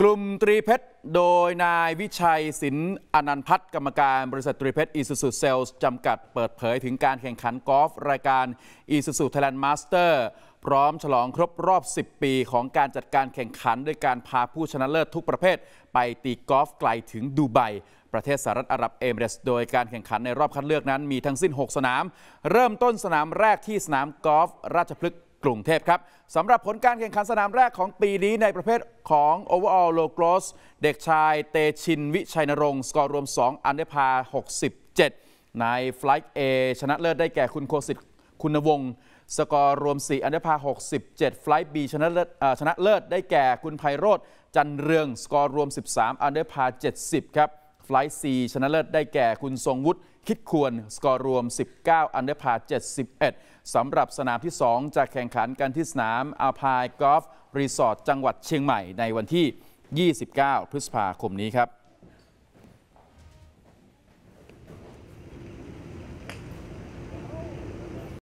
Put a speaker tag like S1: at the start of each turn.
S1: กลุ่มตรีเพชรโดยนายวิชัยสินอนันพัฒน์กรรมการบริษัทตรีเพชรอีสุสุเซลส์จำกัดเปิดเผยถึงการแข่งขันกอล์ฟ รายการอีสุสุไทยแลนด์มาสเตอร์พร้อมฉลองครบรอบ 10 ปีของการจัดการแข่งขันด้วยการพาผู้ชนะเลิศทุกประเภท ไปตีกอล์ฟไกลถึงดูไบประเทศสหรัฐอาหรับเอมิเรส โดยการแข่งขันในรอบคัดเลือกนั้นมีทั้งสิ้น 6 สนาม เริ่มต้นสนามแรกที่สนามกอล์ฟราชพฤกษ์กรุงเทพ ครับสำหรับผลการแข่งขันสนามแรกของปีนี้ในประเภทของ Overall Low Cross เด็กชายเตชินวิชัยนรงค์ สกอร์รวม 2 อันเดพา67 ใน Flight A ชนะเลิศได้แก่คุณโคสิตคุณวงศ์สกอร์รวม 4 อันเดพา67ไฟล์บีชนะเลิศชนะเลิศได้แก่คุณไพโรธจันเรืองสกอร์รวม 13 อันเดพา 70 ครับไฟล์ซีชนะเลิศได้แก่คุณทรงวุฒิ คิดควร สกอร์รวม 19 อันเดอร์พา71 สำหรับสนามที่ 2 จะแข่งขันกันที่สนามอาพายกอล์ฟรีสอร์ทจังหวัดเชียงใหม่ในวันที่ 29 พฤษภาคมนี้ครับ